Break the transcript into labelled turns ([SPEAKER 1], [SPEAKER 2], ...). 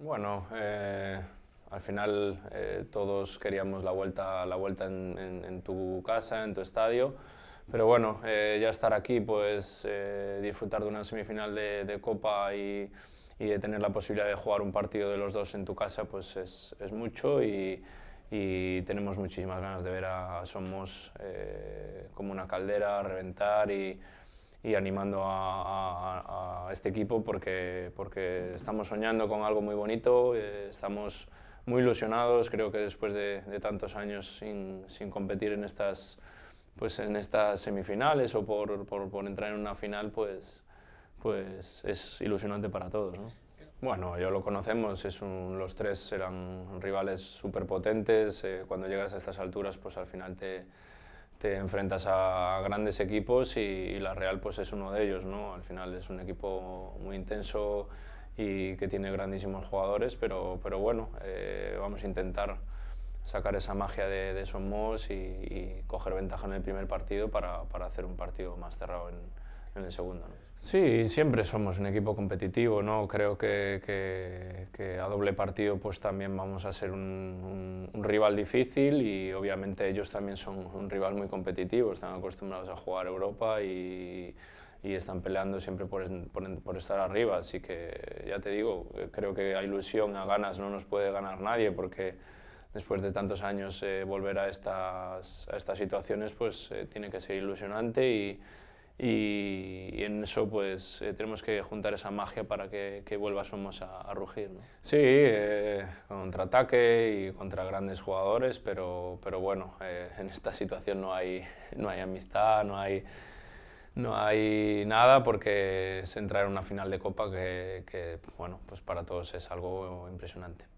[SPEAKER 1] Bueno, eh, al final eh, todos queríamos la vuelta, la vuelta en, tu casa, en tu estadio. Pero bueno, eh, ya estar aquí, pues disfrutar de una semifinal de, Copa y, de tener la posibilidad de jugar un partido de los dos en tu casa, pues es, mucho y, tenemos muchísimas ganas de ver a, Somos como una caldera, reventar y y animando a, este equipo porque, porque estamos soñando con algo muy bonito, eh, estamos muy ilusionados, creo que después de, tantos años sin, sin, competir en estas, pues en estas semifinales o por, por, entrar en una final, pues, pues es ilusionante para todos. ¿no? Bueno, ya lo conocemos, es los tres eran rivales superpotentes, potentes, eh, cuando llegas a estas alturas pues al final te te enfrentas a grandes equipos y, la Real pues es uno de ellos, ¿no? Al final es un equipo muy intenso y que tiene grandísimos jugadores, pero, pero bueno, eh, vamos a intentar sacar esa magia de, de esos y, coger ventaja en el primer partido para, para hacer un partido más cerrado en, en el segundo. ¿no? Sí, siempre somos un equipo competitivo, ¿no? Creo que, a doble partido pues también vamos a ser un, rival difícil y obviamente ellos también son un rival muy competitivo, están acostumbrados a jugar Europa y, están peleando siempre por, por, estar arriba, así que ya te digo, creo que a ilusión, a ganas, no nos puede ganar nadie porque después de tantos años eh, volver a estas, a estas situaciones pues eh, tiene que ser ilusionante y y en eso pues eh, tenemos que juntar esa magia para que, que vuelva Somos a, rugir. Sí, contra eh, contraataque y contra grandes jugadores, pero, bueno, eh, en esta situación no hay, no hay amistad, no hay, no hay nada porque es entrar en una final de Copa que, pues para todos es algo impresionante.